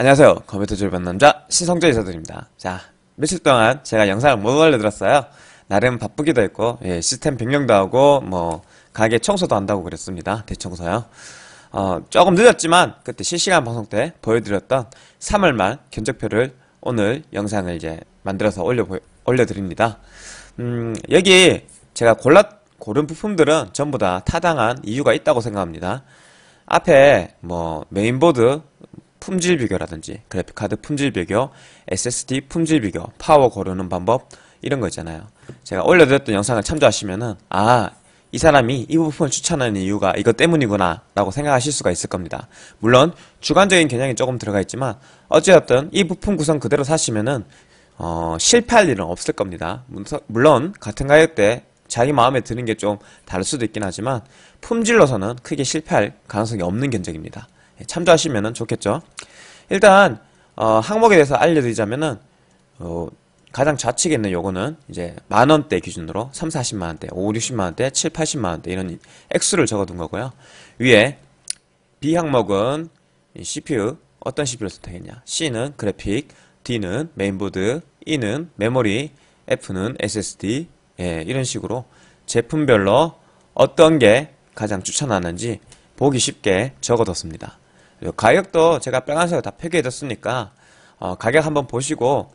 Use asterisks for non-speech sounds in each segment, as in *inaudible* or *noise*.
안녕하세요. 컴퓨터 조립한 남자 신성재 이사들입니다. 자, 며칠 동안 제가 영상을 못 올려드렸어요. 나름 바쁘기도 했고 예, 시스템 변경도 하고 뭐 가게 청소도 한다고 그랬습니다. 대청소요. 어, 조금 늦었지만 그때 실시간 방송 때 보여드렸던 3월 말 견적표를 오늘 영상을 이제 만들어서 올려 올려드립니다. 음, 여기 제가 골랐 고른 부품들은 전부 다 타당한 이유가 있다고 생각합니다. 앞에 뭐 메인보드 품질 비교라든지 그래픽카드 품질 비교, SSD 품질 비교, 파워 고르는 방법 이런 거 있잖아요. 제가 올려드렸던 영상을 참조하시면은 아 이 사람이 이 부품을 추천하는 이유가 이것 때문이구나 라고 생각하실 수가 있을 겁니다. 물론 주관적인 개념이 조금 들어가 있지만 어찌됐든 이 부품 구성 그대로 사시면은 어, 실패할 일은 없을 겁니다. 물론 같은 가격대 자기 마음에 드는 게 좀 다를 수도 있긴 하지만 품질로서는 크게 실패할 가능성이 없는 견적입니다. 참조하시면 좋겠죠. 일단 어, 항목에 대해서 알려드리자면은 어, 가장 좌측에 있는 요거는 이제 만원대 기준으로 3, 40만원대, 5, 60만원대, 7, 80만원대 이런 액수를 적어둔 거고요. 위에 B 항목은 CPU, 어떤 CPU를 선택했냐. C는 그래픽, D는 메인보드, E는 메모리, F는 SSD 예, 이런 식으로 제품별로 어떤 게 가장 추천하는지 보기 쉽게 적어뒀습니다. 가격도 제가 빨간색으로 다 표기해뒀으니까 어, 가격 한번 보시고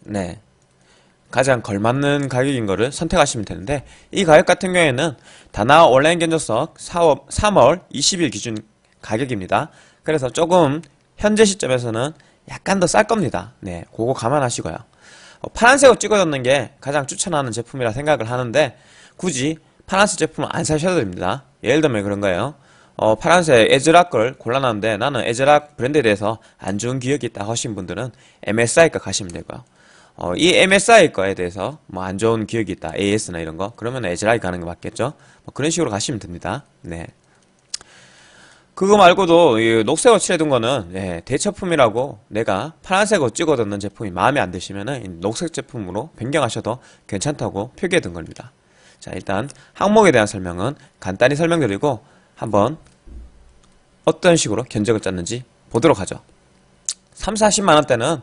네 가장 걸맞는 가격인 거를 선택하시면 되는데 이 가격 같은 경우에는 다나 온라인 견적석 4월, 3월 20일 기준 가격입니다. 그래서 조금 현재 시점에서는 약간 더 쌀 겁니다. 네, 그거 감안하시고요. 어, 파란색으로 찍어줬는 게 가장 추천하는 제품이라 생각을 하는데 굳이 파란색 제품은 안 사셔도 됩니다. 예를 들면 그런 거예요. 어, 파란색 에즈락 걸 골라놨는데 나는 에즈락 브랜드에 대해서 안 좋은 기억이 있다 하신 분들은 MSI가 가시면 되고요. 어, 이 MSI 거에 대해서 뭐 안 좋은 기억이 있다 AS나 이런 거 그러면 에즈락 가는 게 맞겠죠. 뭐 그런 식으로 가시면 됩니다. 네. 그거 말고도 녹색으로 칠해둔 거는 예, 대처품이라고 내가 파란색으로 찍어뒀는 제품이 마음에 안 드시면 은 녹색 제품으로 변경하셔도 괜찮다고 표기해둔 겁니다. 자 일단 항목에 대한 설명은 간단히 설명드리고 한번 어떤 식으로 견적을 짰는지 보도록 하죠. 3, 40만원대는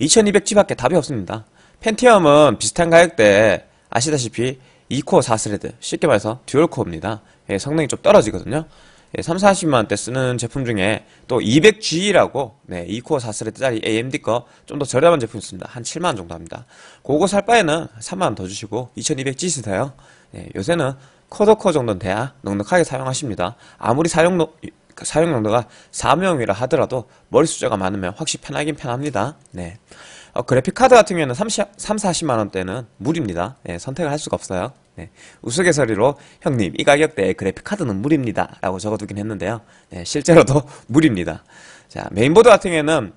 2200G밖에 답이 없습니다. 펜티엄은 비슷한 가격대에 아시다시피 2코어 4스레드, 쉽게 말해서 듀얼코어입니다. 예, 성능이 좀 떨어지거든요. 예, 3, 40만원대 쓰는 제품 중에 또 200G라고 네, 2코어 4스레드짜리 AMD 거 좀 더 저렴한 제품 이 있습니다. 한 7만원 정도 합니다. 그거 살 바에는 3만원 더 주시고 2200G 쓰세요. 예, 요새는 코더코어 정도는 돼야 넉넉하게 사용하십니다. 아무리 사용력 그 사용 용도가 4명이라 하더라도 머리 숫자가 많으면 확실히 편하긴 편합니다. 네. 어, 그래픽 카드 같은 경우에는 30, 40만 원대는 무리입니다. 네, 선택을 할 수가 없어요. 네, 우스갯소리로 형님 이 가격대에 그래픽 카드는 무리입니다. 라고 적어두긴 했는데요. 네, 실제로도 *laughs* 무리입니다. 자 메인보드 같은 경우에는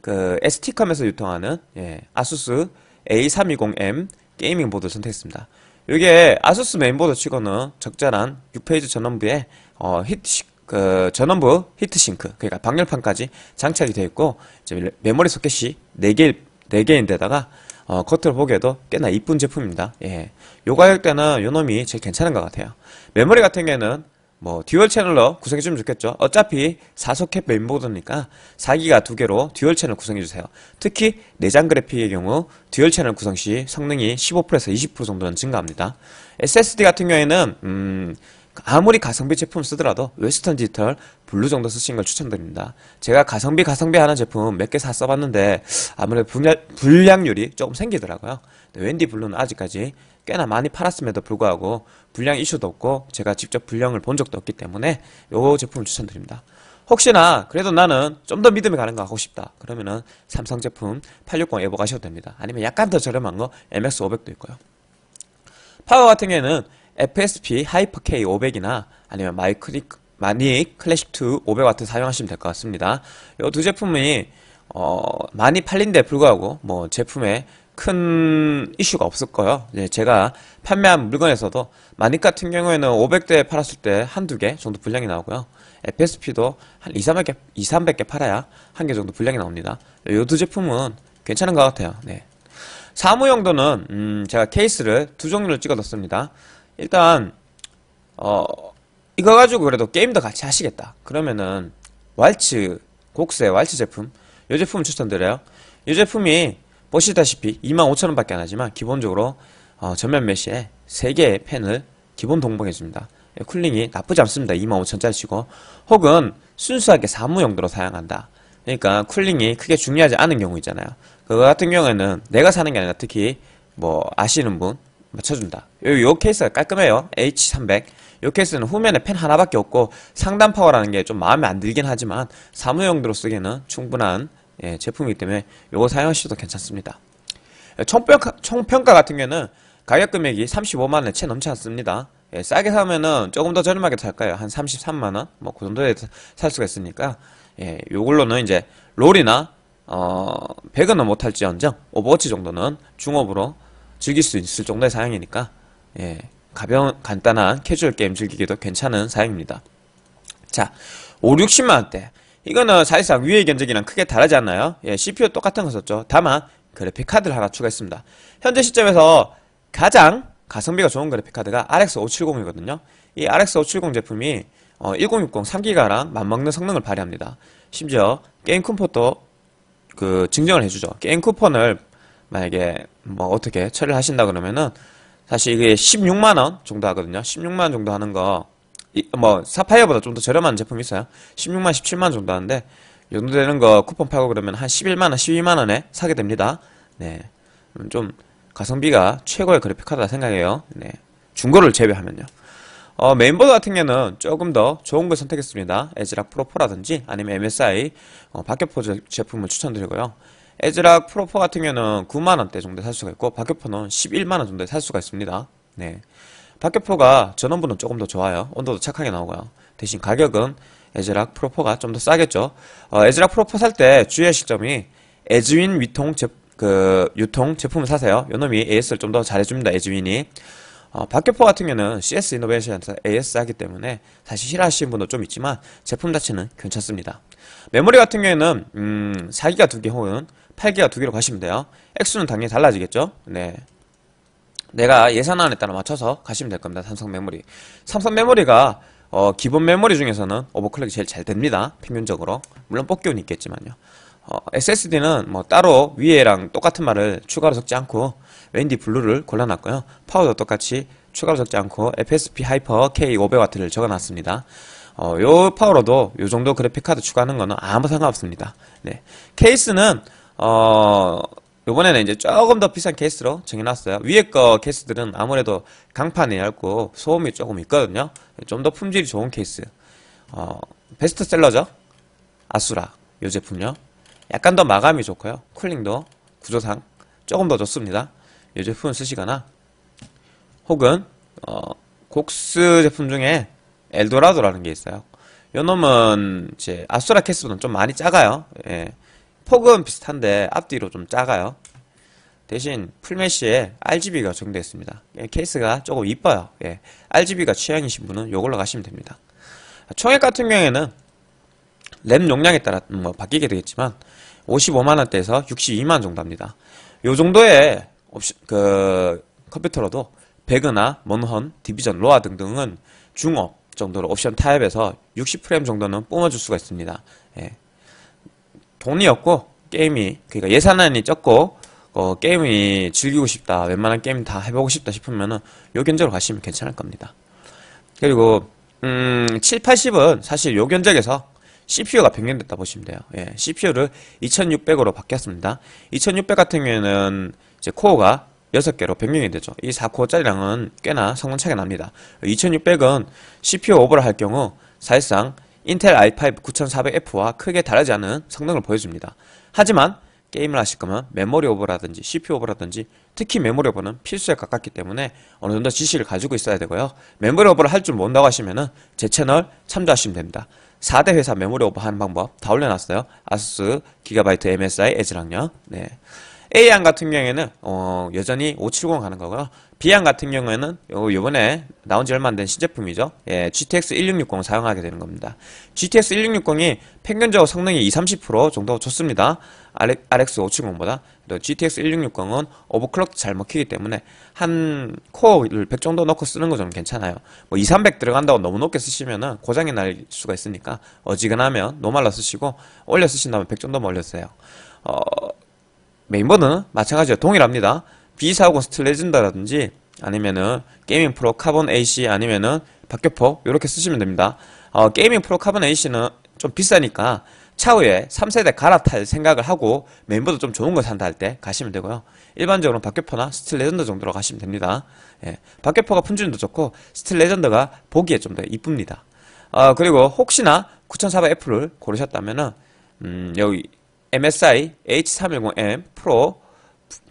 그 ST컴에서 유통하는 예, 아수스 A320M 게이밍 보드를 선택했습니다. 이게 아수스 메인보드 치고는 적절한 6페이지 전원부에 어, 히트 그 전원부 히트싱크 그러니까 방열판까지 장착이 되어 있고 메모리 소켓이 4개 4개인데다가 어, 겉으로 보기에도 꽤나 이쁜 제품입니다. 예. 요 가격대는 요 놈이 제일 괜찮은 것 같아요. 메모리 같은 경우에는 뭐 듀얼 채널로 구성해주면 좋겠죠. 어차피 4소켓 메인보드니까 4기가 두 개로 듀얼 채널 구성해주세요. 특히 내장 그래픽의 경우 듀얼 채널 구성 시 성능이 15%에서 20% 정도는 증가합니다. SSD 같은 경우에는 음, 아무리 가성비 제품 쓰더라도 웨스턴 디지털 블루 정도 쓰시는 걸 추천드립니다. 제가 가성비 가성비 하는 제품 몇 개 사 써봤는데 아무래도 분야, 불량률이 조금 생기더라고요. 웬디 블루는 아직까지 꽤나 많이 팔았음에도 불구하고 불량 이슈도 없고 제가 직접 불량을 본 적도 없기 때문에 이 제품을 추천드립니다. 혹시나 그래도 나는 좀 더 믿음이 가는 거 하고 싶다 그러면은 삼성 제품 860 에버 가셔도 됩니다 아니면 약간 더 저렴한 거 MX500도 있고요 파워 같은 경우에는 FSP 하이퍼K 500이나 아니면 마이크리 마닉 클래식2 500W 사용하시면 될 것 같습니다. 이두 제품이 어, 많이 팔린데 불구하고 뭐 제품에 큰 이슈가 없었고요. 예, 네, 제가 판매한 물건에서도 마닉 같은 경우에는 500대 팔았을 때 한 두 개 정도 분량이 나오고요. FSP도 한 2, 300개, 2, 300개 팔아야 한 개 정도 분량이 나옵니다. 이두 제품은 괜찮은 것 같아요. 네. 사무용도는 음, 제가 케이스를 두 종류를 찍어뒀습니다. 일단 어 이거 가지고 그래도 게임도 같이 하시겠다 그러면은 왈츠 곡세 왈츠 제품 이 제품 추천드려요 이 제품이 보시다시피 25,000원 밖에 안하지만 기본적으로 어, 전면 메시에 3개의 펜을 기본 동봉해줍니다 예, 쿨링이 나쁘지 않습니다 25,000원짜리치고 혹은 순수하게 사무용도로 사용한다 그러니까 쿨링이 크게 중요하지 않은 경우 있잖아요 그거 같은 경우에는 내가 사는 게 아니라 특히 뭐 아시는 분 맞춰준다. 요, 요 케이스가 깔끔해요. H300. 요 케이스는 후면에 펜 하나밖에 없고 상단 파워라는 게 좀 마음에 안 들긴 하지만 사무용으로 쓰기에는 충분한 예, 제품이기 때문에 요거 사용하셔도 괜찮습니다. 예, 총평가, 총평가 같은 경우는 가격 금액이 35만원에 채 넘지 않습니다. 예, 싸게 사면은 조금 더 저렴하게 살까요? 한 33만원? 뭐, 그 정도에 살 수가 있으니까, 예, 요걸로는 이제, 롤이나, 어, 1 0은 못할지언정, 오버워치 정도는 중업으로 즐길 수 있을 정도의 사양이니까 예, 가벼운 간단한 캐주얼 게임 즐기기도 괜찮은 사양입니다. 자, 5, 60만원대 이거는 사실상 위의 견적이랑 크게 다르지 않나요? 예, CPU 똑같은 거 썼죠. 다만 그래픽 카드를 하나 추가했습니다. 현재 시점에서 가장 가성비가 좋은 그래픽 카드가 RX 570이거든요. 이 RX 570 제품이 어, 1060 3기가랑 맞먹는 성능을 발휘합니다. 심지어 게임 쿠폰도 그 증정을 해주죠. 게임 쿠폰을 만약에 뭐 어떻게 처리를 하신다 그러면은 사실 이게 16만 원 정도 하거든요. 16만 원 정도 하는 거뭐 사파이어보다 좀 더 저렴한 제품이 있어요. 16만 17만 원 정도 하는데 연도 되는 거 쿠폰 팔고 그러면 한 11만 원, 12만 원에 사게 됩니다. 네. 좀 가성비가 최고의 그래픽 카드라 생각해요. 네. 중고를 제외하면요. 어, 메인보드 같은 경우는 조금 더 좋은 걸 선택했습니다. 에즈락 프로 4라든지 아니면 MSI 어, 박격포 제품을 추천드리고요. 에즈락 프로포 같은 경우는 9만원대 정도에 살 수가 있고 박격포는 11만원 정도에 살 수가 있습니다. 네. 박격포가 전원부는 조금 더 좋아요. 온도도 착하게 나오고요. 대신 가격은 에즈락 프로포가 좀 더 싸겠죠. 어, 에즈락 프로포 살 때 주의하실 점이 에즈윈 위통 제, 그 유통 제품을 사세요. 요놈이 AS를 좀 더 잘해줍니다. 에즈윈이. 어, 박격포 같은 경우는 CS 이노베이션에서 AS 하기 때문에 사실 싫어하시는 분도 좀 있지만 제품 자체는 괜찮습니다. 메모리 같은 경우에는 음, 4기가 2개 혹은 8기가 2개로 가시면 돼요. 액수는 당연히 달라지겠죠? 네. 내가 예산안에 따라 맞춰서 가시면 될 겁니다. 삼성 메모리. 삼성 메모리가 어, 기본 메모리 중에서는 오버클럭이 제일 잘 됩니다. 평균적으로. 물론 뽑기운 이 있겠지만요. 어, SSD는 뭐 따로 위에랑 똑같은 말을 추가로 적지 않고 웬디 블루를 골라놨고요. 파워도 똑같이 추가로 적지 않고 FSP 하이퍼 K500W를 적어놨습니다. 어, 요 파워로도 요 정도 그래픽카드 추가하는 거는 아무 상관없습니다. 네. 케이스는 어, 요번에는 이제 조금 더 비싼 케이스로 정해놨어요. 위에 거 케이스들은 아무래도 강판이 얇고 소음이 조금 있거든요. 좀 더 품질이 좋은 케이스. 어, 베스트셀러죠. 아수라. 요 제품요. 약간 더 마감이 좋고요. 쿨링도 구조상 조금 더 좋습니다. 요 제품 쓰시거나 혹은 어, 곡스 제품 중에 엘도라도라는 게 있어요. 요 놈은 제 아수라 케이스보다는 좀 많이 작아요. 예. 폭은 비슷한데 앞뒤로 좀 작아요. 대신 풀메쉬에 RGB가 적용되었습니다. 예, 케이스가 조금 이뻐요. 예. RGB가 취향이신 분은 이걸로 가시면 됩니다. 총액 같은 경우에는 램 용량에 따라 뭐 바뀌게 되겠지만 55만원대에서 62만원 정도 합니다. 이 정도의 옵시, 그 컴퓨터로도 배그나 먼헌, 디비전, 로아 등등은 중업 정도로 옵션 타입에서 60프레임 정도는 뿜어줄 수가 있습니다. 예. 돈이었고 게임이 그러니까 예산안이 적고 어, 게임이 즐기고 싶다 웬만한 게임 다 해보고 싶다 싶으면은 요 견적으로 가시면 괜찮을 겁니다 그리고 음, 7, 80은 사실 요 견적에서 CPU가 변경됐다 보시면 돼요 예, CPU를 2600으로 바뀌었습니다 2600 같은 경우에는 이제 코어가 6개로 변경이 되죠 이 4코어짜리랑은 꽤나 성능 차이가 납니다 2600은 CPU 오버를 할 경우 사실상 인텔 i5 9400F와 크게 다르지 않은 성능을 보여줍니다. 하지만 게임을 하실 거면 메모리 오버라든지 CPU 오버라든지 특히 메모리 오버는 필수에 가깝기 때문에 어느 정도 지식을 가지고 있어야 되고요. 메모리 오버를 할 줄 모른다고 하시면은 제 채널 참조하시면 됩니다. 4대 회사 메모리 오버 하는 방법 다 올려놨어요. 아수스, 기가바이트, MSI, 에즈랑요. 네. A안 같은 경우에는 어, 여전히 570 가는 거고요. 비앙 같은 경우에는 요번에 나온 지 얼마 안 된 신제품이죠. 예, GTX 1660 사용하게 되는 겁니다. GTX 1660이 평균적으로 성능이 20, 30% 정도 좋습니다. RX 570보다. GTX 1660은 오버클럭도 잘 먹히기 때문에 한 코어를 100 정도 넣고 쓰는 거 좀 괜찮아요. 뭐 2, 300 들어간다고 너무 높게 쓰시면은 고장이 날 수가 있으니까 어지간하면 노말로 쓰시고 올려 쓰신다면 100 정도만 올렸어요. 어, 메인보드는 마찬가지로 동일합니다. B450 스틸레진다라든지 아니면은 게이밍 프로 카본 AC 아니면은 박격포 이렇게 쓰시면 됩니다. 어, 게이밍 프로 카본 AC는 좀 비싸니까 차후에 3세대 갈아탈 생각을 하고 멤버도 좀 좋은 거 산다 할 때 가시면 되고요. 일반적으로 박격포나 스틸 레전드 정도로 가시면 됩니다. 예, 박격포가 품질도 좋고 스틸 레전드가 보기에 좀 더 이쁩니다. 아, 그리고 혹시나 9400F를 고르셨다면은 음, 여기 MSI H310M 프로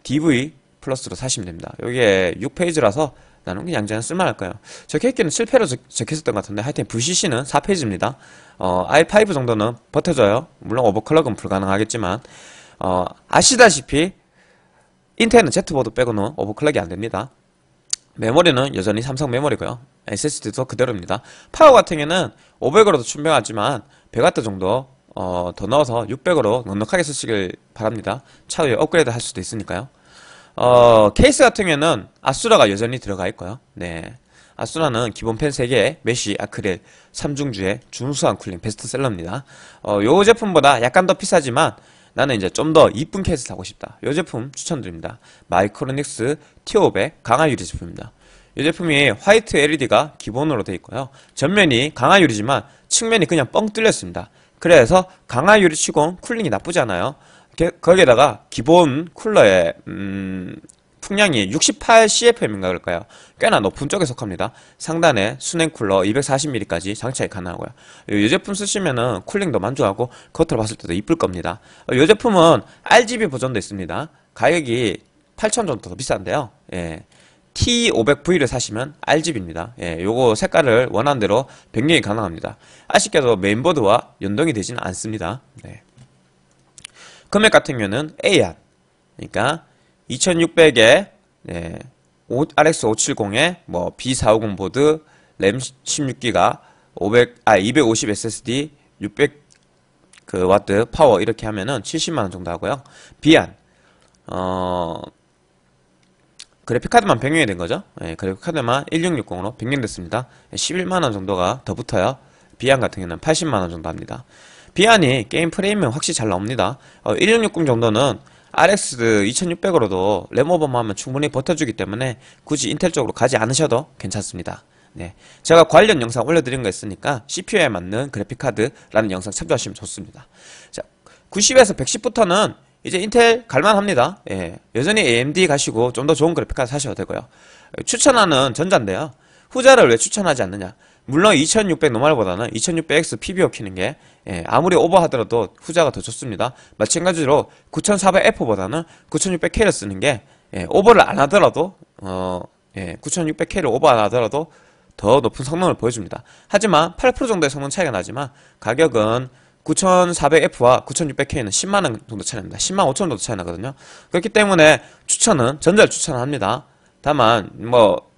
DV 플러스로 사시면 됩니다. 이게 6페이지라서 나는 그냥 양는 쓸만할 거예요. 저 케이크는 7패로 적, 적혔었던 것 같은데 하여튼 VCC는 4페이지입니다. 어, i5 정도는 버텨줘요 물론 오버클럭은 불가능하겠지만 어, 아시다시피 인텔은 Z보드 빼고는 오버클럭이 안됩니다. 메모리는 여전히 삼성 메모리고요. SSD도 그대로입니다. 파워 같은 경우는 500으로도 충분하지만 100W 정도 어, 더 넣어서 600으로 넉넉하게 쓰시길 바랍니다. 차후에 업그레이드 할 수도 있으니까요. 어, 케이스 같은 경우에는 아수라가 여전히 들어가 있고요. 네. 아수라는 기본 펜 3개, 메쉬, 아크릴, 3중주의 준수한 쿨링 베스트셀러입니다. 어, 요 제품보다 약간 더 비싸지만 나는 이제 좀 더 이쁜 케이스 사고 싶다. 요 제품 추천드립니다. 마이크로닉스 T500 강화 유리 제품입니다. 이 제품이 화이트 LED가 기본으로 되어 있고요. 전면이 강화 유리지만 측면이 그냥 뻥 뚫렸습니다. 그래서 강화 유리 치곤 쿨링이 나쁘지 않아요. 거기에다가 기본 쿨러의 음, 풍량이 68CFM인가 그럴까요? 꽤나 높은 쪽에 속합니다. 상단에 수냉 쿨러 240mm까지 장착이 가능하고요. 이 제품 쓰시면은 쿨링도 만족하고 겉으로 봤을 때도 이쁠 겁니다. 어, 이 제품은 RGB 버전도 있습니다. 가격이 8,000원 정도 더 비싼데요. 예. T500V를 사시면 RGB입니다. 예, 요거 색깔을 원한 대로 변경이 가능합니다. 아쉽게도 메인보드와 연동이 되지는 않습니다. 네. 금액 같은 경우는 A안. 그러니까 2600에 네, RX570에 뭐 B450 보드 램 16기가 500, 아, 250 SSD 600 그 와트 파워 이렇게 하면은 70만원 정도 하고요. 비안, 어, 그래픽카드만 변경이 된 거죠. 예, 그래픽카드만 1660으로 변경됐습니다. 11만원 정도가 더 붙어요. 비안 같은 경우는 80만원 정도 합니다. 비안이 게임 프레임은 확실히 잘 나옵니다 어, 1660 정도는 RX 2600으로도 램오버만 하면 충분히 버텨주기 때문에 굳이 인텔 쪽으로 가지 않으셔도 괜찮습니다 네, 제가 관련 영상 올려드린 거 있으니까 CPU에 맞는 그래픽카드라는 영상 참조하시면 좋습니다 자, 90에서 110부터는 이제 인텔 갈만합니다 예, 여전히 AMD 가시고 좀 더 좋은 그래픽카드 사셔도 되고요 추천하는 전자인데요 후자를 왜 추천하지 않느냐 물론 2600노말보다는 2600X PBO 키는 게 예, 아무리 오버하더라도 후자가 더 좋습니다. 마찬가지로 9400F보다는 9600K를 쓰는 게 예, 오버를 안 하더라도 어, 예, 9600K를 오버 안 하더라도 더 높은 성능을 보여줍니다. 하지만 8% 정도의 성능 차이가 나지만 가격은 9400F와 9600K는 10만원 정도 차이 납니다. 10만 5천원 정도 차이 나거든요. 그렇기 때문에 추천은 전자를 추천합니다. 다만 뭐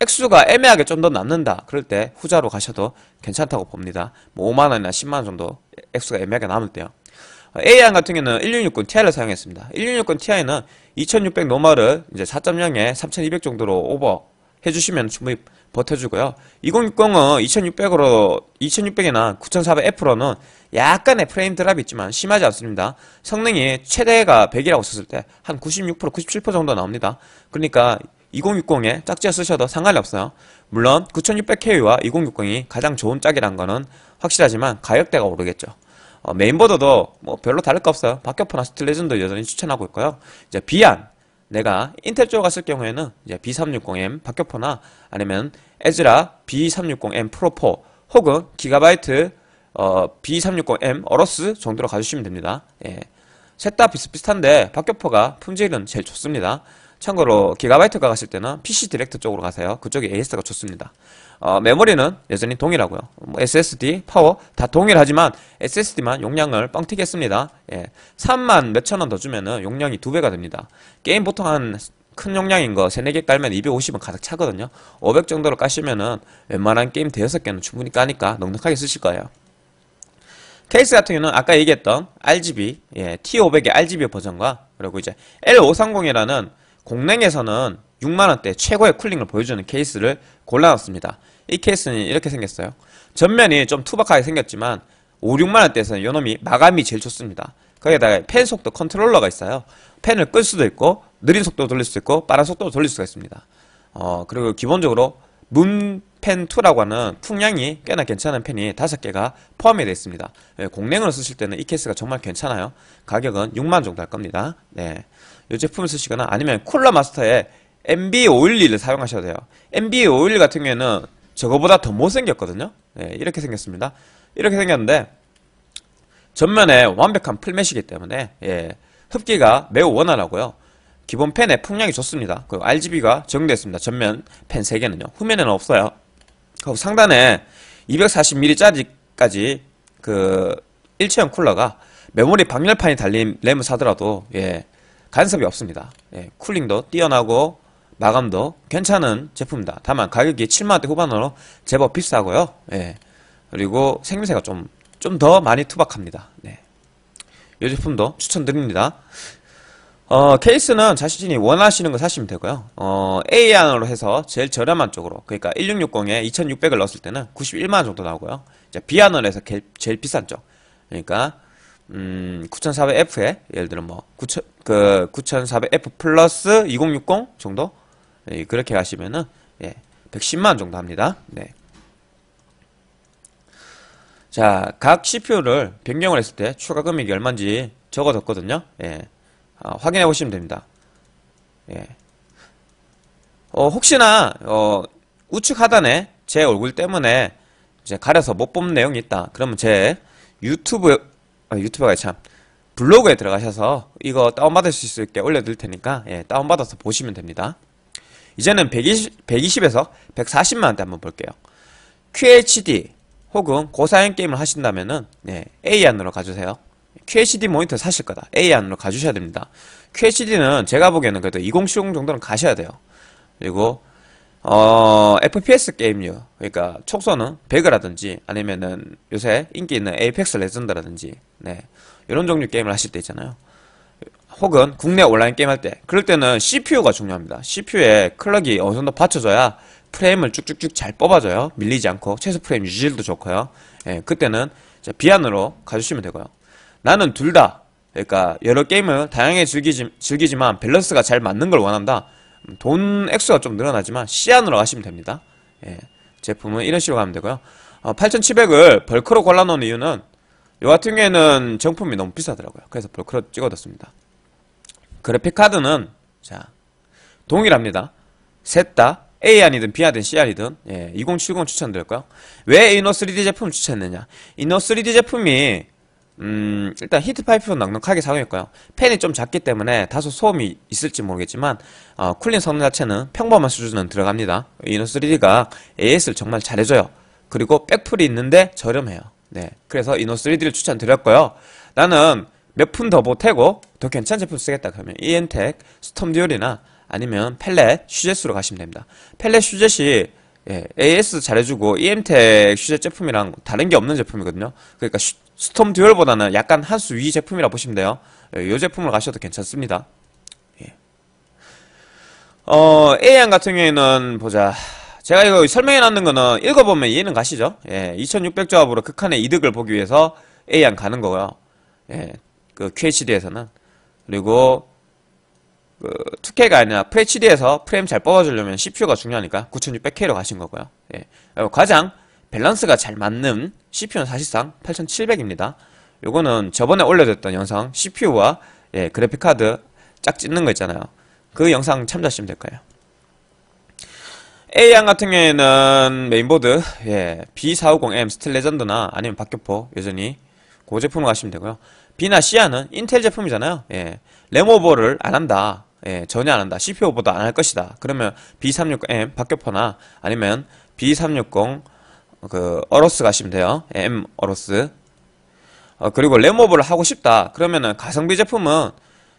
액수가 애매하게 좀더낫는다 그럴 때 후자로 가셔도 괜찮다고 봅니다 뭐 5만원이나 10만원 정도 액수가 애매하게 남을 때요 A안 같은 경우는 1660 Ti를 사용했습니다 1660 Ti는 2600 노멀을 이제 4.0에 3200 정도로 오버 해주시면 충분히 버텨주고요 2060은 2600으로 2600이나 9400F로는 약간의 프레임 드랍이 있지만 심하지 않습니다 성능이 최대가 100이라고 썼을 때 한 96% 97% 정도 나옵니다 그러니까 2060에 짝지어 쓰셔도 상관이 없어요. 물론 9600K와 2060이 가장 좋은 짝이란 거는 확실하지만 가격대가 오르겠죠. 어, 메인보드도 뭐 별로 다를 거 없어요. 박격포나 스틸레전도 여전히 추천하고 있고요. 이제 비안 내가 인텔 쪽을 갔을 경우에는 이제 B360M 박격포나 아니면 에즈라 B360M 프로4 혹은 기가바이트 어, B360M 어러스 정도로 가주시면 됩니다. 예. 셋다 비슷비슷한데 박격포가 품질은 제일 좋습니다. 참고로 기가바이트 가실 때는 PC 디렉터 쪽으로 가세요. 그쪽에 AS가 좋습니다. 어, 메모리는 여전히 동일하고요. 뭐 SSD, 파워 다 동일하지만 SSD만 용량을 뻥튀겠습니다 예, 3만 몇천 원 더 주면은 용량이 두 배가 됩니다. 게임 보통 한 큰 용량인 거 3, 4개 깔면 250은 가득 차거든요. 500 정도로 까시면은 웬만한 게임 대여섯 개는 충분히 까니까 넉넉하게 쓰실 거예요. 케이스 같은 경우는 아까 얘기했던 RGB, 예, T500의 RGB 버전과 그리고 이제 L530이라는 공랭에서는 6만원대 최고의 쿨링을 보여주는 케이스를 골라놨습니다. 이 케이스는 이렇게 생겼어요. 전면이 좀 투박하게 생겼지만 5, 6만원대에서는 요놈이 마감이 제일 좋습니다. 거기에다가 펜 속도 컨트롤러가 있어요. 펜을 끌 수도 있고 느린 속도로 돌릴 수 있고 빠른 속도로 돌릴 수가 있습니다. 어, 그리고 기본적으로 문펜2라고 하는 풍량이 꽤나 괜찮은 펜이 5개가 포함이 되어 있습니다. 네, 예, 공랭으로 쓰실 때는 이 케이스가 정말 괜찮아요. 가격은 6만 정도 할 겁니다. 네, 이 제품을 쓰시거나 아니면 쿨러 마스터에 m b 5 1 1를 사용하셔야 돼요. MB511 같은 경우에는 저거보다 더 못생겼거든요. 네, 이렇게 생겼습니다. 이렇게 생겼는데 전면에 완벽한 풀메시기 때문에 예, 흡기가 매우 원활하고요. 기본 펜의 풍량이 좋습니다. 그리고 RGB가 적용되어 습니다 전면 펜 3개는요. 후면에는 없어요. 그리고 상단에 240mm짜리까지 그 일체형 쿨러가 메모리 방열판이 달린 램을 사더라도 예, 간섭이 없습니다. 예, 쿨링도 뛰어나고 마감도 괜찮은 제품입니다. 다만 가격이 7만원대 후반으로 제법 비싸고요. 예, 그리고 생김새가 좀 좀 더 많이 투박합니다. 네. 이 제품도 추천드립니다. 어, 케이스는 자신이 원하시는 거 사시면 되고요. 어, A안으로 해서 제일 저렴한 쪽으로, 그러니까 1660에 2600을 넣었을 때는 91만원 정도 나오고요. 이제 B안으로 해서 게, 제일 비싼 쪽. 그러니까, 음, 9400F에, 예를 들면 뭐, 9000, 그, 9400F 플러스 2060 정도? 예, 그렇게 하시면은 예, 110만원 정도 합니다. 네. 자, 각 CPU를 변경을 했을 때 추가 금액이 얼마인지 적어뒀거든요. 예. 어, 확인해 보시면 됩니다. 예. 어, 혹시나 어, 우측 하단에 제 얼굴 때문에 이제 가려서 못본 내용이 있다. 그러면 제 유튜브 아, 유튜브가 참 블로그에 들어가셔서 이거 다운받을 수 있게 올려드릴 테니까 예, 다운받아서 보시면 됩니다. 이제는 120, 120에서 140만원대 한번 볼게요. QHD 혹은 고사양 게임을 하신다면은 예, A안으로 가주세요. QHD 모니터 사실 거다. A 안으로 가주셔야 됩니다. QHD는 제가 보기에는 그래도 2070 정도는 가셔야 돼요. 그리고 어, FPS 게임류. 그러니까 촉선은 배그라든지 아니면은 요새 인기 있는 에이펙스 레전드라든지 네. 이런 종류 게임을 하실 때 있잖아요. 혹은 국내 온라인 게임 할 때. 그럴 때는 CPU가 중요합니다. CPU에 클럭이 어느 정도 받쳐줘야 프레임을 쭉쭉쭉 잘 뽑아줘요. 밀리지 않고 최소 프레임 유지도 율 좋고요. 예, 그때는 비안으로 가주시면 되고요. 나는 둘 다. 그러니까 여러 게임을 다양하게 즐기지, 즐기지만 밸런스가 잘 맞는 걸 원한다. 음, 돈 액수가 좀 늘어나지만 시안으로 가시면 됩니다. 예, 제품은 이런 식으로 가면 되고요. 어, 8,700을 벌크로 골라놓은 이유는 요 같은 경우에는 정품이 너무 비싸더라고요. 그래서 벌크로 찍어뒀습니다. 그래픽카드는 자 동일합니다. 셋다 a 아니든 b 아니든 CR이든 예, 2070 추천드릴까요? 왜 이노 3D 제품을 추천했느냐? 이노 3D 제품이 음, 일단 히트 파이프는 넉넉하게 사용했고요. 팬이 좀 작기 때문에 다소 소음이 있을지 모르겠지만 어, 쿨링 성능 자체는 평범한 수준은 들어갑니다. 이노3D가 AS를 정말 잘해줘요. 그리고 백풀이 있는데 저렴해요. 네, 그래서 이노3D를 추천드렸고요. 나는 몇 푼 더 보태고 더 괜찮은 제품 쓰겠다 그러면 이엔텍, 스톰듀얼이나 아니면 펠렛, 슈젯으로 가시면 됩니다. 펠렛 슈젯이 예, AS 잘해주고 EM텍 슈젯 제품이랑 다른 게 없는 제품이거든요. 그러니까 슈, 스톰 듀얼보다는 약간 한수위 제품이라 보시면 돼요. 이 예, 제품을 가셔도 괜찮습니다. 예. 어, A양 같은 경우에는 보자. 제가 이거 설명해 놨는 거는 읽어보면 이해는 가시죠? 예, 2600 조합으로 극한의 이득을 보기 위해서 A양 가는 거고요. 예, 그 QHD에서는. 그리고 그 2K가 아니라 FHD에서 프레임 잘 뽑아주려면 CPU가 중요하니까 9600K로 가신 거고요. 예, 가장 밸런스가 잘 맞는 CPU는 사실상 8700입니다. 요거는 저번에 올려줬던 영상 CPU와 예, 그래픽카드 짝 찍는 거 있잖아요. 그 영상 참조하시면 될거요 A양 같은 경우에는 메인보드 예, B450M 스틸 레전드나 아니면 박격포 여전히 그 제품을 가시면 되고요. B나 C야는 인텔 제품이잖아요. 예, 레모버를 안 한다. 예, 전혀 안 한다. CPU 보다 안 할 것이다. 그러면 B360M 박격포나 아니면 B360 그 어로스 가시면 돼요. M 어로스. 어, 그리고 레모버를 하고 싶다. 그러면은 가성비 제품은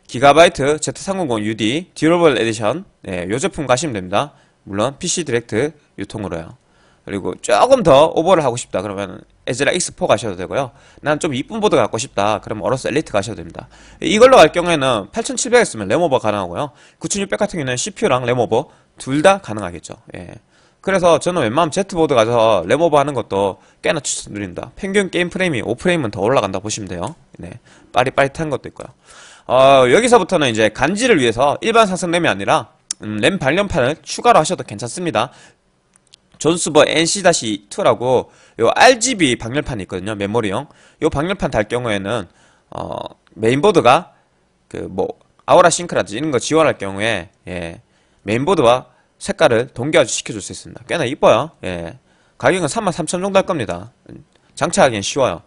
기가바이트 z 3 0 0 UD 듀러블 에디션 예, 요 제품 가시면 됩니다. 물론 PC 디렉트 유통으로요. 그리고 조금 더 오버를 하고 싶다. 그러면 에즈라 X4 가셔도 되고요. 난 좀 이쁜 보드 갖고 싶다. 그럼 어로스 엘리트 가셔도 됩니다. 이걸로 갈 경우에는 8700 쓰면 레모버 가능하고요. 9600 같은 경우는 CPU랑 레모버둘 다 가능하겠죠. 예. 그래서 저는 웬만하면 Z보드 가서 램오버 하는 것도 꽤나 추천드립니다. 평균 게임 프레임이 5프레임은 더 올라간다 보시면 돼요. 네. 빠릿빠릿한 것도 있고요. 어, 여기서부터는 이제 간지를 위해서 일반 상승 램이 아니라 음, 램 발련판을 추가로 하셔도 괜찮습니다. 존스버 NC-2라고 요 RGB 방열판이 있거든요. 메모리용. 요 방열판 달 경우에는 어, 메인보드가 그 뭐 아우라 싱크라든지 이런 거 지원할 경우에 예, 메인보드와 색깔을 동기화시 켜줄 수 있습니다. 꽤나 이뻐요. 예. 가격은 33,000 정도 할 겁니다. 장착하기엔 쉬워요.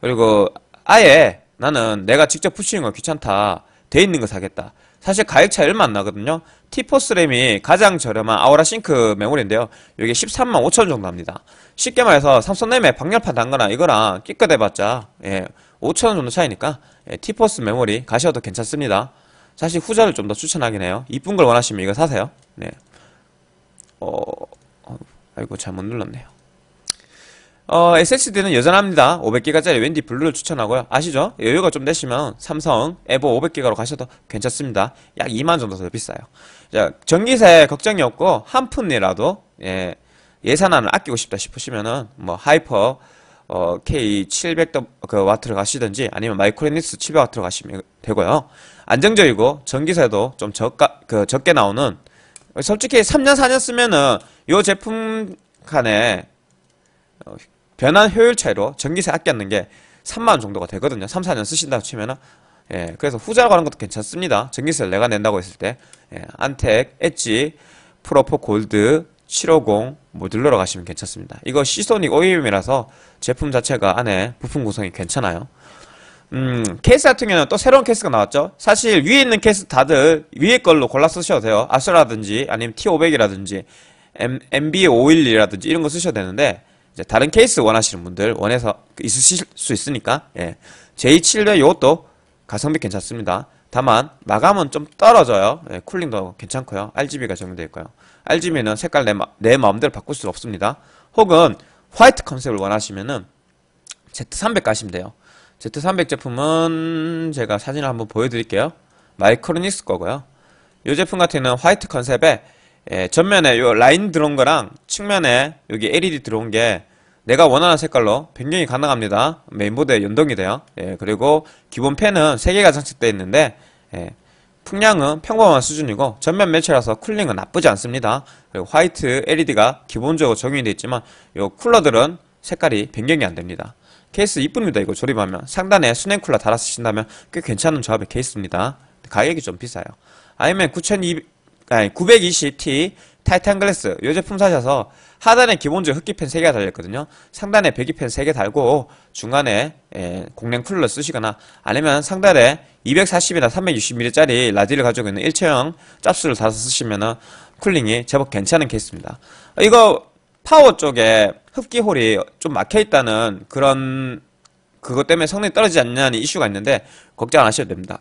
그리고 아예 나는 내가 직접 푸시는 건 귀찮다. 돼 있는 거 사겠다. 사실 가격 차이 얼마 안 나거든요. 티포스 램이 가장 저렴한 아우라 싱크 메모리인데요. 이게 13만 5천 정도 합니다. 쉽게 말해서 삼성 램에 박열판 단거나 이거랑 끼끗 해봤자 예, 5천원 정도 차이니까 예, 티포스 메모리 가셔도 괜찮습니다. 사실 후자를 좀 더 추천하긴 해요. 이쁜 걸 원하시면 이거 사세요. 네. 어, 아이고 잘못 눌렀네요. 어, SSD는 여전합니다. 500기가짜리 웬디 블루를 추천하고요. 아시죠? 여유가 좀 되시면 삼성 에보 500기가로 가셔도 괜찮습니다. 약 2만 정도 더 비싸요. 자, 전기세 걱정이 없고 한 푼이라도 예, 예산안을 아끼고 싶다 싶으시면은 뭐 하이퍼 어, K700 그 와트를 가시든지 아니면 마이크로닉스 700 w 트로 가시면 되고요. 안정적이고 전기세도 좀 저가 그 적게 나오는 솔직히 3년 4년 쓰면은 요 제품 간에 어, 변환 효율 차이로 전기세 아꼈는 게 3만원 정도가 되거든요 3, 4년 쓰신다 고 치면은 예, 그래서 후자라고 하는 것도 괜찮습니다 전기세를 내가 낸다고 했을 때 예, 안텍, 엣지, 프로포 골드, 750 모듈러로 가시면 괜찮습니다 이거 시소닉 OEM이라서 제품 자체가 안에 부품 구성이 괜찮아요 음, 케이스 같은 경우는 또 새로운 케이스가 나왔죠. 사실 위에 있는 케이스 다들 위에 걸로 골라 쓰셔도 돼요. 아스라든지 아니면 T500이라든지 MB511이라든지 이런 거 쓰셔도 되는데 이제 다른 케이스 원하시는 분들 원해서 있으실 수 있으니까 예. J7의 이것도 가성비 괜찮습니다. 다만 마감은 좀 떨어져요. 예, 쿨링도 괜찮고요. RGB가 적용되어 있고요. RGB는 색깔 내, 마, 내 마음대로 바꿀 수 없습니다. 혹은 화이트 컨셉을 원하시면은 Z300 가시면 돼요. Z300 제품은 제가 사진을 한번 보여드릴게요. 마이크로닉스 거고요. 이 제품 같은 화이트 컨셉에 예, 전면에 요 라인 들어온 거랑 측면에 여기 LED 들어온 게 내가 원하는 색깔로 변경이 가능합니다. 메인보드에 연동이 돼요. 예, 그리고 기본 팬은 3개가 장착되어 있는데 예, 풍량은 평범한 수준이고 전면 매체라서 쿨링은 나쁘지 않습니다. 그리고 화이트 LED가 기본적으로 적용이 되어 있지만 요 쿨러들은 색깔이 변경이 안 됩니다. 케이스 이쁩니다 이거 조립하면 상단에 수냉쿨러 달아 쓰신다면 꽤 괜찮은 조합의 케이스입니다 가격이 좀 비싸요 아니면 9200 아니 920T 타이탄 글래스 이 제품 사셔서 하단에 기본적 흡기팬 3개가 달렸거든요 상단에 배기팬 3개 달고 중간에 예, 공랭 쿨러 쓰시거나 아니면 상단에 240이나 360mm짜리 라디를 가지고 있는 일체형 짭수를 달아서 쓰시면 은 쿨링이 제법 괜찮은 케이스입니다 이거 파워 쪽에 흡기홀이 좀 막혀있다는 그런 그것 때문에 성능이 떨어지지 않냐는 이슈가 있는데 걱정 안 하셔도 됩니다.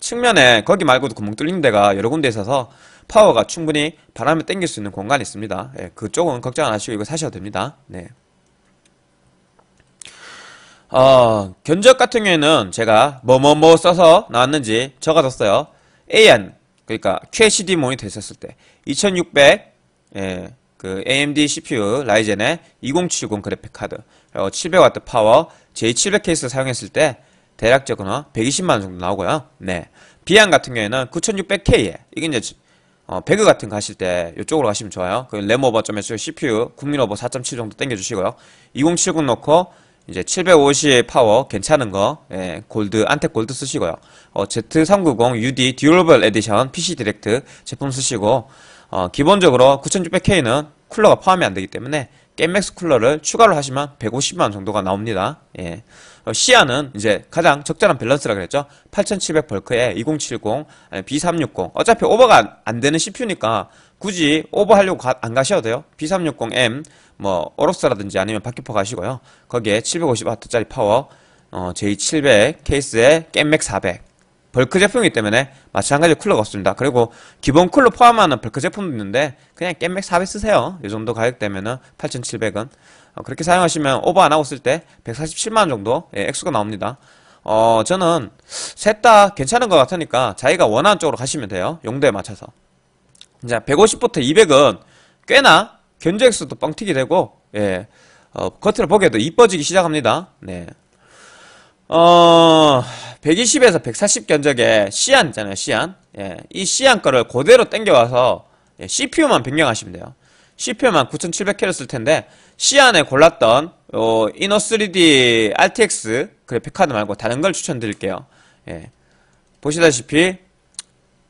측면에 거기 말고도 구멍 뚫린 데가 여러 군데 있어서 파워가 충분히 바람을 땡길 수 있는 공간이 있습니다. 예, 그쪽은 걱정 안 하시고 이거 사셔도 됩니다. 네. 어, 견적 같은 경우에는 제가 뭐뭐뭐 뭐, 뭐 써서 나왔는지 적어뒀어요. AN, 그러니까 QHD 모니터 있었을 때, 2600, 예, 그 AMD CPU 라이젠의 2070 그래픽 카드, 700W 파워 J700 케이스를 사용했을 때 대략적으로 120만 원 정도 나오고요. 네. 비안 같은 경우에는 9600K에 이게 이제 어, 배그 같은 거 하실 때 이쪽으로 가시면 좋아요. 그램 오버 점에주시 CPU 국민 오버 4.7 정도 땡겨주시고요2070 넣고 이제 750 파워 괜찮은 거 예, 골드 안텍 골드 쓰시고요. 어, Z390 UD 듀얼블 에디션 PC 디렉트 제품 쓰시고 어, 기본적으로 9600K는 쿨러가 포함이 안되기 때문에 겜맥스 쿨러를 추가로 하시면 150만원 정도가 나옵니다 예. 어, 시아는 이제 가장 적절한 밸런스라 그랬죠 8700 벌크에 2070 B360 어차피 오버가 안되는 CPU니까 굳이 오버하려고 가, 안 가셔도 돼요 B360M 뭐 오로스라든지 아니면 바퀴퍼 가시고요 거기에 750W짜리 파워 어, J700 케이스에 겜맥 400 벌크 제품이기 때문에 마찬가지로 쿨러가 없습니다. 그리고 기본 쿨러 포함하는 벌크 제품도 있는데 그냥 겜맥 400 쓰세요. 이 정도 가격대면은 8,700원. 어, 그렇게 사용하시면 오버 안 하고 쓸 때 147만원 정도 예, 액수가 나옵니다. 어, 저는 셋 다 괜찮은 것 같으니까 자기가 원하는 쪽으로 가시면 돼요. 용도에 맞춰서. 자, 150부터 200은 꽤나 견적수도 뻥튀기 되고, 예, 어, 겉을 보기에도 이뻐지기 시작합니다. 네. 어, 120에서 140 견적에 시안 있잖아요, 시안. 예, 이 시안 거를 그대로 땡겨와서 예, CPU만 변경하시면 돼요. CPU만 9700K를 쓸 텐데 시안에 골랐던 어, 이너3D RTX 그래픽 카드 말고 다른 걸 추천드릴게요. 예. 보시다시피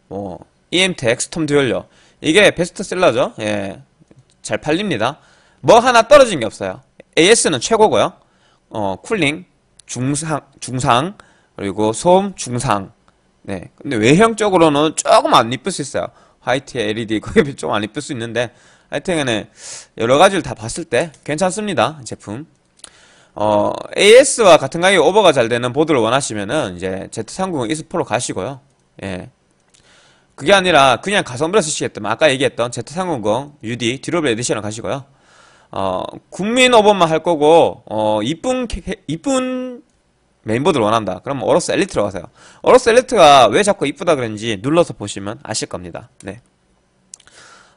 뭐 EMTX 톰 듀얼요. 이게 베스트셀러죠. 예. 잘 팔립니다. 뭐 하나 떨어진 게 없어요. AS는 최고고요. 어, 쿨링, 중상, 중상, 그리고 솜, 중상. 네. 근데 외형적으로는 조금 안 이쁠 수 있어요. 화이트 LED 거에 좀안 이쁠 수 있는데, 하여튼간에 여러 가지를 다 봤을 때 괜찮습니다. 제품. 어, AS와 같은 가격에 오버가 잘 되는 보드를 원하시면은 이제 Z390 e스포로 가시고요. 예. 그게 아니라 그냥 가성비로 쓰시겠다면 아까 얘기했던 Z390 UD 듀로블 에디션을 가시고요. 어, 국민 오버만 할 거고 어, 이쁜 이쁜 멤버들 원한다. 그럼 어로스 엘리트로 가세요. 어로스 엘리트가 왜 자꾸 이쁘다 그런지 눌러서 보시면 아실 겁니다. 네.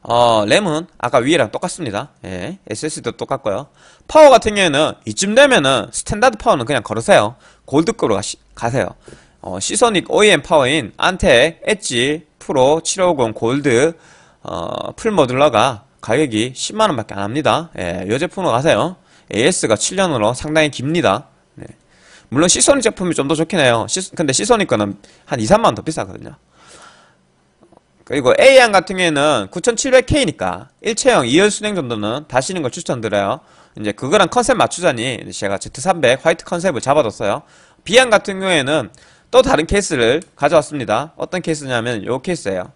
어, 램은 아까 위에랑 똑같습니다. 예, SSD도 똑같고요. 파워 같은 경우에는 이쯤 되면은 스탠다드 파워는 그냥 걸으세요. 골드급으로 가시, 가세요. 어, 시선닉 OEM 파워인 안테 엣지, 프로, 750 골드, 어, 풀 모듈러가 가격이 10만원 밖에 안 합니다 예, 이 제품으로 가세요 AS가 7년으로 상당히 깁니다 네. 물론 시소닉 제품이 좀 더 좋긴 해요 시, 근데 시소닉 거는 한 2, 3만원 더 비싸거든요 그리고 A양 같은 경우에는 9700K니까 일체형 2열 순행 정도는 다시는 걸 추천드려요 이제 그거랑 컨셉 맞추자니 제가 Z300 화이트 컨셉을 잡아뒀어요 B양 같은 경우에는 또 다른 케이스를 가져왔습니다 어떤 케이스냐면 요 케이스예요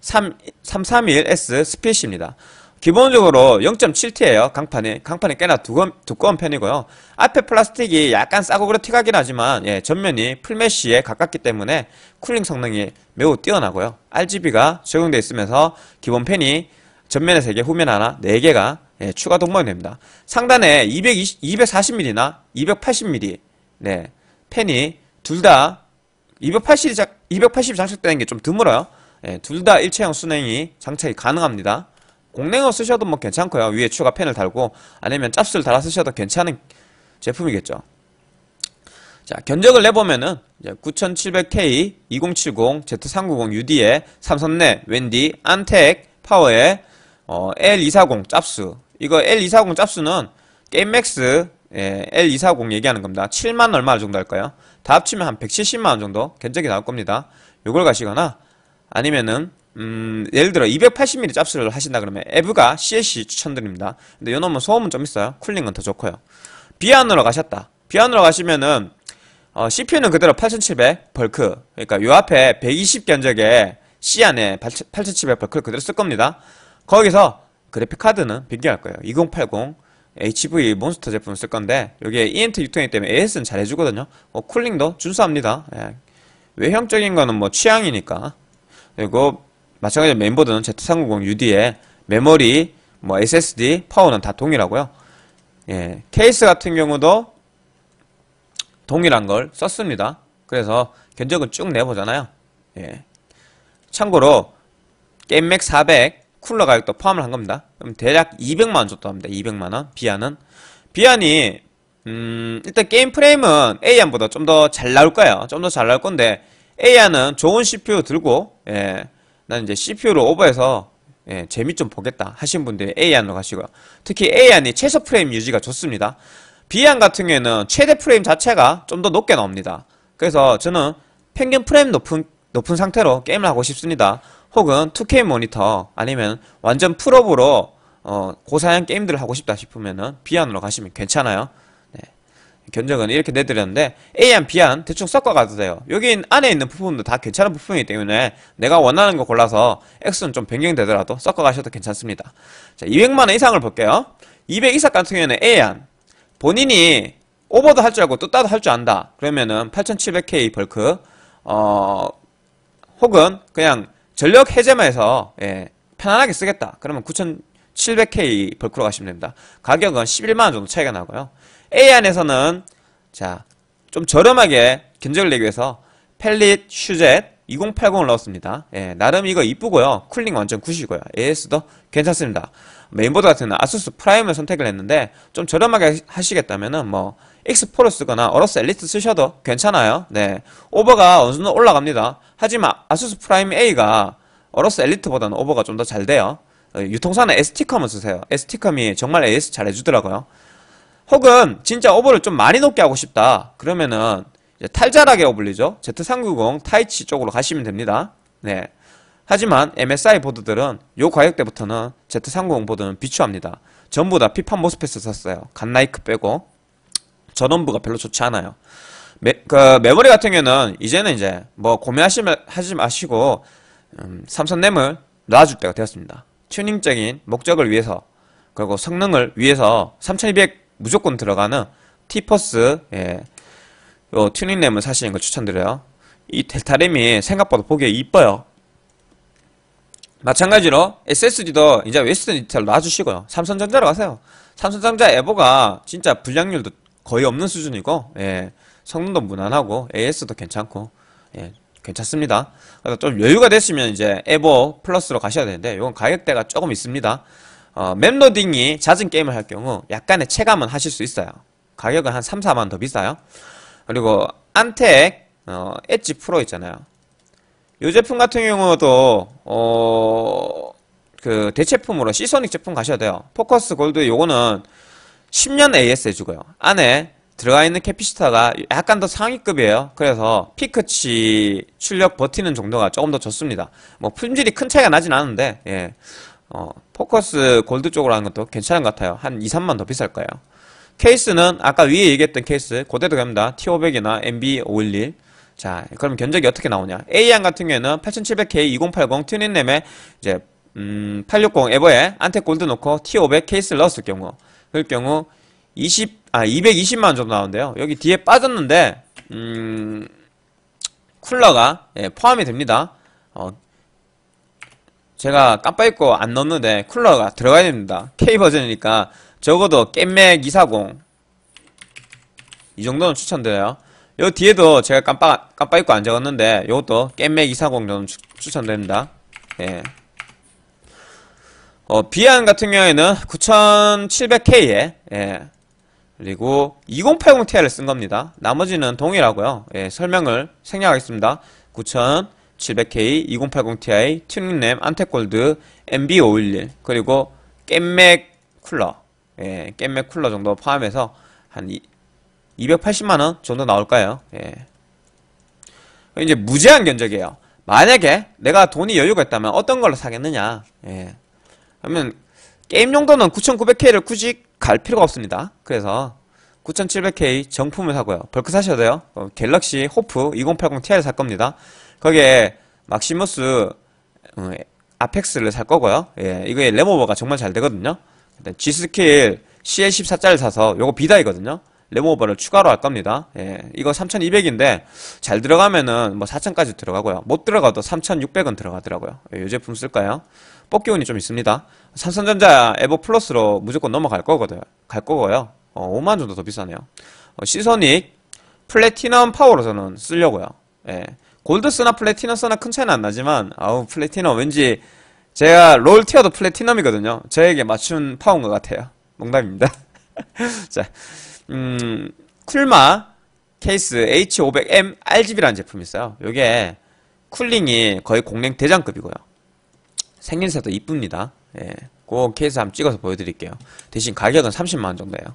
3, 331S 스피시입니다 기본적으로 0 7 t 에요 강판이. 강판이 꽤나 두꺼운, 두꺼운 편이고요. 앞에 플라스틱이 약간 싸구 그렇 튀가긴 하지만 예, 전면이 풀메쉬에 가깝기 때문에 쿨링 성능이 매우 뛰어나고요. RGB가 적용되어 있으면서 기본 팬이 전면에 3개, 후면 하나, 4개가 예, 추가 동반이 됩니다. 상단에 220, 240mm나 280mm 네, 팬이 둘 다 280, 이 280이 장착되는 게 좀 드물어요. 예, 둘 다 일체형 순행이 장착이 가능합니다. 공랭어 쓰셔도 뭐 괜찮고요. 위에 추가 펜을 달고 아니면 짭스를 달아 쓰셔도 괜찮은 제품이겠죠. 자, 견적을 내보면은 9700K, 2070, Z390UD에 삼선내, 웬디, 안텍, 파워에 어, L240 짭스 이거 L240 짭스는 게임맥스 예, L240 얘기하는 겁니다. 7만 얼마 정도 할까요? 다 합치면 한 170만원 정도 견적이 나올 겁니다. 요걸 가시거나 아니면은 음, 예를 들어 280mm 짭스를 하신다 그러면 에브가 CLC 추천드립니다. 근데 요놈은 소음은 좀 있어요. 쿨링은 더 좋고요. 비안으로 가셨다. 비안으로 가시면은 어, CPU는 그대로 8700 벌크. 그러니까 요 앞에 120 견적에 C 안에 8700 벌크 를 그대로 쓸 겁니다. 거기서 그래픽 카드는 변경할 거예요. 2080 HV 몬스터 제품을 쓸 건데 여기에 ENT 유통이 때문에 AS는 잘 해주거든요. 어, 쿨링도 준수합니다. 예. 외형적인 거는 뭐 취향이니까. 그리고 마찬가지로 멤버드는 Z390 UD에 메모리, 뭐 SSD, 파워는 다 동일하고요. 예, 케이스 같은 경우도 동일한 걸 썼습니다. 그래서 견적은 쭉 내보잖아요. 예. 참고로 게임맥 400 쿨러 가격도 포함을 한 겁니다. 그럼 대략 200만원 정도 합니다. 200만원. 비안은. 비안이, 음, 일단 게임 프레임은 A안보다 좀 더 잘 나올 거예요. 좀 더 잘 나올 건데, A안은 좋은 CPU 들고, 예, 난 이제 CPU를 오버해서 예, 재미 좀 보겠다 하신 분들이 A안으로 가시고요. 특히 A안이 최소 프레임 유지가 좋습니다. B안 같은 경우에는 최대 프레임 자체가 좀 더 높게 나옵니다. 그래서 저는 평균 프레임 높은, 높은 상태로 게임을 하고 싶습니다. 혹은 2K 모니터 아니면 완전 풀업으로 어, 고사양 게임들을 하고 싶다 싶으면은 B안으로 가시면 괜찮아요. 견적은 이렇게 내드렸는데 A안 B안 대충 섞어가도 돼요 여기 안에 있는 부분도다 괜찮은 부품이기 때문에 내가 원하는 거 골라서 X는 좀 변경되더라도 섞어가셔도 괜찮습니다 자 200만원 이상을 볼게요 200 이상 같은 경우에는 A안 본인이 오버도 할 줄 알고 또 따도 할 줄 안다 그러면은 8700K 벌크 어 혹은 그냥 전력 해제만 해서 예, 편안하게 쓰겠다 그러면 9700K 벌크로 가시면 됩니다 가격은 11만원 정도 차이가 나고요 A안에서는 자, 좀 저렴하게 견적을 내기 위해서 펠릿 슈젯 2080을 넣었습니다. 예, 나름 이거 이쁘고요. 쿨링 완전 굿이고요. AS도 괜찮습니다. 메인보드 같은 아수스 프라임을 선택을 했는데 좀 저렴하게 하시겠다면은 뭐스포를 쓰거나 어로스 엘리트 쓰셔도 괜찮아요. 네. 오버가 어느 정도 올라갑니다. 하지만 아수스 프라임 A가 어로스 엘리트보다는 오버가 좀 더 잘 돼요. 어, 유통사는 ST컴을 쓰세요. ST컴이 정말 AS 잘 해주더라고요. 혹은 진짜 오버를 좀 많이 높게 하고 싶다. 그러면은 탈자락에라고리죠 Z390 타이치 쪽으로 가시면 됩니다. 네. 하지만 MSI 보드들은 요 가격대부터는 Z390 보드는 비추합니다. 전부 다 피판 모스펫을 샀어요. 갓나이크 빼고 전원부가 별로 좋지 않아요. 매, 그 메모리 같은 경우는 이제는 이제 뭐구매하시면 하지 마시고 음, 삼선 램을 놔줄 때가 되었습니다. 튜닝적인 목적을 위해서 그리고 성능을 위해서 3200 무조건 들어가는 티퍼스 예, 요 튜닝램을 사시는 걸 추천드려요. 이 델타램이 생각보다 보기에 이뻐요. 마찬가지로 SSD도 이제 웨스턴 디지털 놔주시고요. 삼성전자로 가세요. 삼성전자 에버가 진짜 불량률도 거의 없는 수준이고 예, 성능도 무난하고 AS도 괜찮고 예, 괜찮습니다. 그래서 좀 여유가 됐으면 이제 에버 플러스로 가셔야 되는데 이건 가격대가 조금 있습니다. 어, 맵로딩이 잦은 게임을 할 경우 약간의 체감은 하실 수 있어요. 가격은 한 3, 4만 더 비싸요. 그리고 안텍 어, 엣지 프로 있잖아요. 이 제품 같은 경우도 어, 그 대체품으로 시소닉 제품 가셔야 돼요. 포커스 골드 요거는 10년 AS 해주고요. 안에 들어가 있는 캐피시터가 약간 더 상위급이에요. 그래서 피크치 출력 버티는 정도가 조금 더 좋습니다. 뭐 품질이 큰 차이가 나진 않은데 예. 어, 포커스 골드 쪽으로 하는 것도 괜찮은 것 같아요. 한 2, 3만 더 비쌀 거예요. 케이스는 아까 위에 얘기했던 케이스 고대로 갑니다. T500이나 MB511 자, 그럼 견적이 어떻게 나오냐? A양 같은 경우에는 8700K 2080 튜닝램에 이제 음, 860 에버에 안텍 골드 넣고 T500 케이스를 넣었을 경우 그럴 경우 20, 아, 220만 원 정도 나오는데요. 여기 뒤에 빠졌는데 음, 쿨러가 예, 포함이 됩니다. 어, 제가 깜빡 잊고 안 넣었는데 쿨러가 들어가야 됩니다 K버전이니까 적어도 깻맥 240 이 정도는 추천드려요 요 뒤에도 제가 깜빡, 깜빡 잊고 안 적었는데 요것도 깻맥 240 정도는 추, 추천드립니다 예. 어, 비안 같은 경우에는 9700K에 예. 그리고 2080 Ti를 쓴 겁니다 나머지는 동일하고요 예, 설명을 생략하겠습니다 9700 700K, 2080ti, 튜닝램, 안테골드, MB511 그리고 깻맥 쿨러 예, 깻맥 쿨러 정도 포함해서 한 280만원 정도 나올까요 예. 이제 무제한 견적이에요 만약에 내가 돈이 여유가 있다면 어떤 걸로 사겠느냐 예. 그러면 게임 용도는 9900K를 굳이 갈 필요가 없습니다 그래서 9700K 정품을 사고요 벌크 사셔도 돼요 갤럭시 호프 2080ti를 살 겁니다 거기에 막시머스 음, 아펙스를 살 거고요. 예, 이거에 레모버가 정말 잘 되거든요. 일단 g 스킬 CL14짜를 사서 요거 비다이거든요. 레모버를 추가로 할 겁니다. 예, 이거 3200인데 잘 들어가면은 뭐 4000까지 들어가고요. 못 들어가도 3600은 들어가더라고요. 예, 요 제품 쓸까요? 뽑기운이 좀 있습니다. 삼성전자 에버 플러스로 무조건 넘어갈 거거든요. 갈 거고요. 어, 5만 정도 더 비싸네요. 어, 시선닉 플래티넘 파워로 저는 쓰려고요. 예. 골드스나 플래티너스나 큰 차이는 안 나지만 아우 플래티너 왠지 제가 롤 티어도 플래티넘이거든요 저에게 맞춘 파운 것 같아요 농담입니다 *laughs* 자, 음, 쿨마 케이스 H500M RGB라는 제품이 있어요 이게 쿨링이 거의 공랭 대장급이고요 생긴새도 이쁩니다 예, 그 케이스 한번 찍어서 보여드릴게요 대신 가격은 30만원 정도예요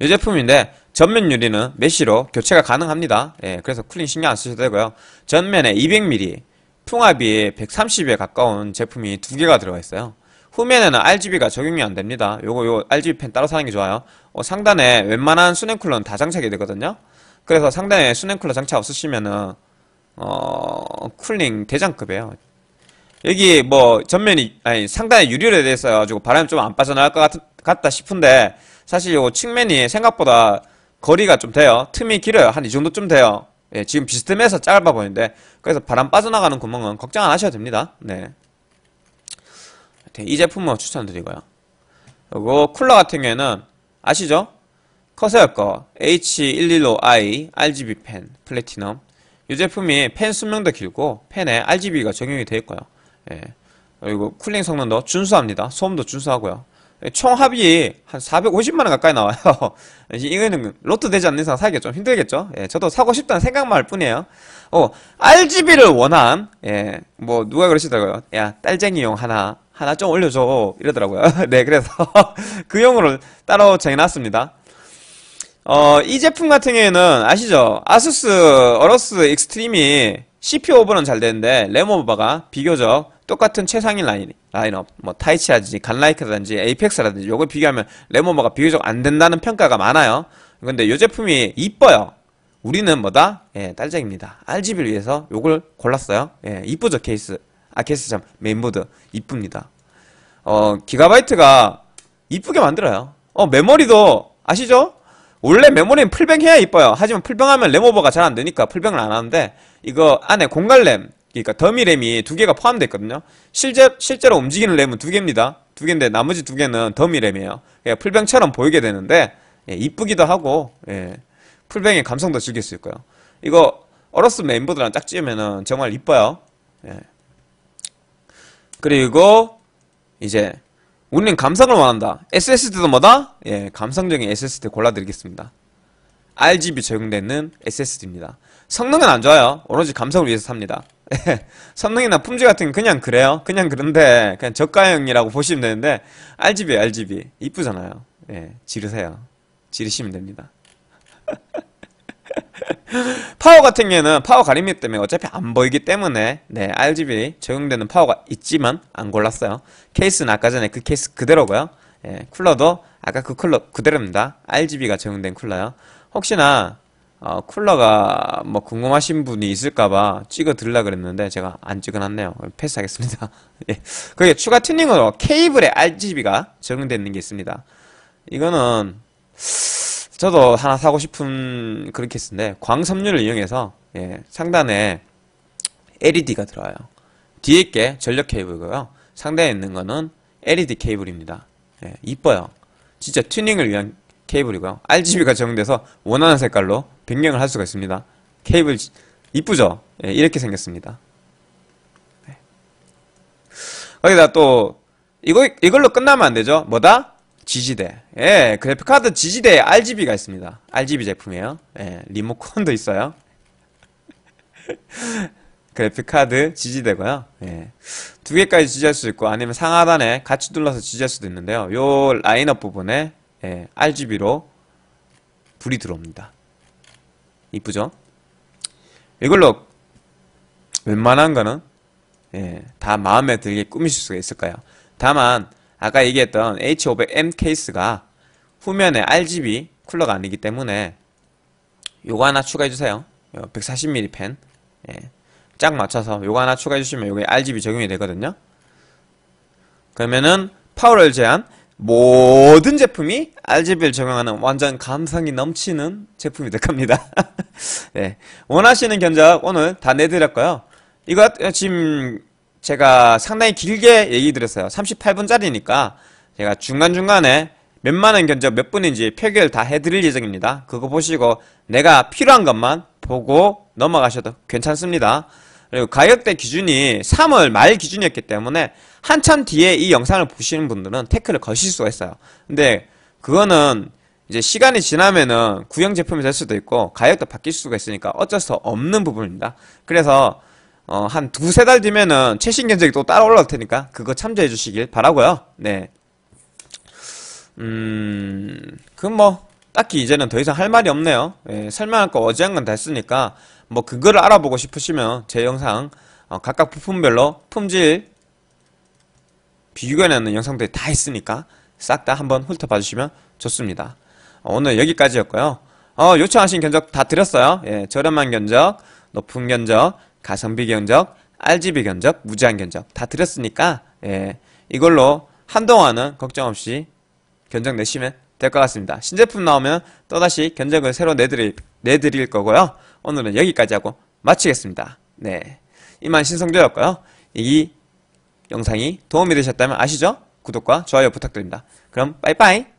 이 제품인데 전면 유리는 메쉬로 교체가 가능합니다. 예, 그래서 쿨링 신경 안 쓰셔도 되고요. 전면에 200mm, 풍압이 130에 가까운 제품이 두 개가 들어가 있어요. 후면에는 RGB가 적용이 안 됩니다. 요거 요 RGB 펜 따로 사는 게 좋아요. 어, 상단에 웬만한 수냉 쿨러는 다 장착이 되거든요. 그래서 상단에 수냉 쿨러 장착 없으시면은 어, 쿨링 대장급이에요. 여기 뭐 전면이 아니 상단에 유리로 돼 있어 가지고 바람이 좀 안 빠져나갈 것 같, 다 싶은데 사실 요 측면이 생각보다 거리가 좀 돼요. 틈이 길어요. 한 이 정도쯤 돼요. 예, 지금 비스듬해서 짧아 보이는데 그래서 바람 빠져나가는 구멍은 걱정 안 하셔도 됩니다. 네. 이 제품은 추천드리고요. 그리고 쿨러 같은 경우에는 아시죠? 커세어 거 H115i RGB 펜 플래티넘 이 제품이 펜 수명도 길고 펜에 RGB가 적용이 되어 있고요. 예. 그리고 쿨링 성능도 준수합니다. 소음도 준수하고요. 총합이 한 450만원 가까이 나와요 *laughs* 이거는 로또 되지 않는 이상 사기가 좀 힘들겠죠 예, 저도 사고 싶다는 생각만 할 뿐이에요 어, RGB를 원한 예, 뭐 누가 그러시더라고요 야 딸쟁이용 하나 하나 좀 올려줘 이러더라고요 *laughs* 네 그래서 *laughs* 그 용으로 따로 정해놨습니다 어, 이 제품 같은 경우에는 아시죠? 아수스 어러스 익스트림이 CPU 오버는 잘 되는데 램 오버가 비교적 똑같은 최상위 라인, 라인업, 뭐타이치라든지 간라이크라든지 에이펙스라든지 요걸 비교하면 레모머가 비교적 안 된다는 평가가 많아요. 근데 이 제품이 이뻐요. 우리는 뭐다? 예, 딸쟁입니다. RGB를 위해서 요걸 골랐어요. 예, 이쁘죠 케이스. 아 케이스 참 메인보드 이쁩니다. 어 기가바이트가 이쁘게 만들어요. 어 메모리도 아시죠? 원래 메모리는 풀뱅 해야 이뻐요. 하지만 풀뱅하면 램오버가 잘 안 되니까 풀뱅을 안 하는데 이거 안에 공갈램 그러니까 더미램이 두 개가 포함됐거든요 실제, 실제로 움직이는 램은 두 개입니다. 두 개인데 나머지 두 개는 더미램이에요. 그러풀병처럼 그러니까 보이게 되는데 예, 이쁘기도 하고 예, 풀병의 감성도 즐길 수 있고요. 이거 어렸스 메인보드랑 딱 찍으면은 정말 이뻐요. 예. 그리고 이제 우리는 감성을 원한다. SSD도 뭐다? 예, 감성적인 SSD 골라드리겠습니다. RGB 적용되는 SSD입니다. 성능은 안 좋아요. 오로지 감성을 위해서 삽니다. 성능이나 *laughs* 품질 같은 건 그냥 그래요. 그냥 그런데 그냥 저가형이라고 보시면 되는데 r g b RGB. 이쁘잖아요. 예, 지르세요. 지르시면 됩니다. *laughs* 파워 같은 경우에는 파워 가림이 때문에 어차피 안 보이기 때문에 네 RGB 적용되는 파워가 있지만 안 골랐어요 케이스는 아까 전에 그 케이스 그대로고요 예, 쿨러도 아까 그 쿨러 그대로입니다 RGB가 적용된 쿨러요 혹시나 어, 쿨러가 뭐 궁금하신 분이 있을까봐 찍어 드리려 그랬는데 제가 안 찍어놨네요. 패스하겠습니다. *laughs* 예. 그게 추가 튜닝으로 케이블에 RGB가 적용되는 게 있습니다. 이거는 저도 하나 사고 싶은 그렇케이스데 광섬유를 이용해서 예, 상단에 LED가 들어와요. 뒤에 게 전력 케이블이고요. 상단에 있는 거는 LED 케이블입니다. 예, 이뻐요. 진짜 튜닝을 위한 케이블이고요. RGB가 적용돼서 원하는 색깔로 변경을 할 수가 있습니다. 케이블 이쁘죠? 예, 이렇게 생겼습니다. 네. 거기다 또 이거 이걸로 끝나면 안 되죠. 뭐다? 지지대. 예, 그래픽카드 지지대에 RGB가 있습니다. RGB 제품이에요. 예, 리모컨도 있어요. *laughs* 그래픽카드 지지대고요. 예. 두 개까지 지지할 수 있고 아니면 상하단에 같이 둘러서 지지할 수도 있는데요. 요 라인업 부분에 예, RGB로 불이 들어옵니다. 이쁘죠? 이걸로 웬만한 거는 예, 다 마음에 들게 꾸미실 수가 있을 까요 다만 아까 얘기했던 H500M 케이스가 후면에 RGB 쿨러가 아니기 때문에 요거 하나 추가해주세요 140mm 펜 예, 맞춰서 요거 하나 추가해주시면 요게 RGB 적용이 되거든요 그러면은 파워를 제한 모든 제품이 RGB를 적용하는 완전 감성이 넘치는 제품이 될 겁니다. *laughs* 네. 원하시는 견적 오늘 다 내드렸고요. 이거 지금 제가 상당히 길게 얘기 드렸어요. 38분짜리니까 제가 중간중간에 몇만원 견적 몇 분인지 표기를 다 해드릴 예정입니다. 그거 보시고 내가 필요한 것만 보고 넘어가셔도 괜찮습니다. 그리고 가격대 기준이 3월 말 기준이었기 때문에 한참 뒤에 이 영상을 보시는 분들은 테크를 거실 수가 있어요. 근데 그거는 이제 시간이 지나면은 구형 제품이 될 수도 있고 가격도 바뀔 수가 있으니까 어쩔 수 없는 부분입니다. 그래서 어, 한 두세 달 뒤면은 최신 견적이 또 따라 올라올 테니까 그거 참조해 주시길 바라고요. 네. 음, 그럼 뭐 딱히 이제는 더 이상 할 말이 없네요. 예, 설명할 거 어지간한 건했으니까 뭐 그걸 알아보고 싶으시면 제 영상 어, 각각 부품별로 품질 비교해내는 영상들이 다 있으니까 싹 다 한번 훑어봐 주시면 좋습니다. 어, 오늘 여기까지였고요. 어, 요청하신 견적 다 드렸어요. 예, 저렴한 견적, 높은 견적, 가성비 견적, RGB 견적, 무제한 견적 다 드렸으니까 예, 이걸로 한동안은 걱정 없이 견적 내시면 될 것 같습니다. 신제품 나오면 또다시 견적을 새로 내드릴, 내드릴 거고요. 오늘은 여기까지 하고 마치겠습니다. 네, 이만 신성조였고요. 이 영상이 도움이 되셨다면 아시죠? 구독과 좋아요 부탁드립니다. 그럼 빠이빠이!